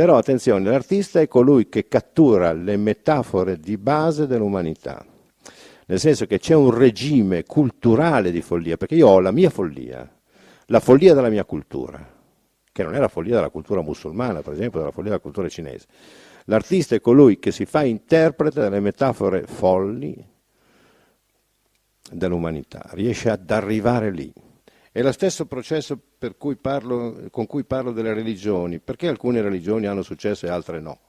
Però attenzione, l'artista è colui che cattura le metafore di base dell'umanità. Nel senso che c'è un regime culturale di follia, perché io ho la mia follia, la follia della mia cultura, che non è la follia della cultura musulmana, per esempio, della follia della cultura cinese. L'artista è colui che si fa interprete delle metafore folli dell'umanità, riesce ad arrivare lì. È lo stesso processo cui parlo, con cui parlo delle religioni. Perché alcune religioni hanno successo e altre no?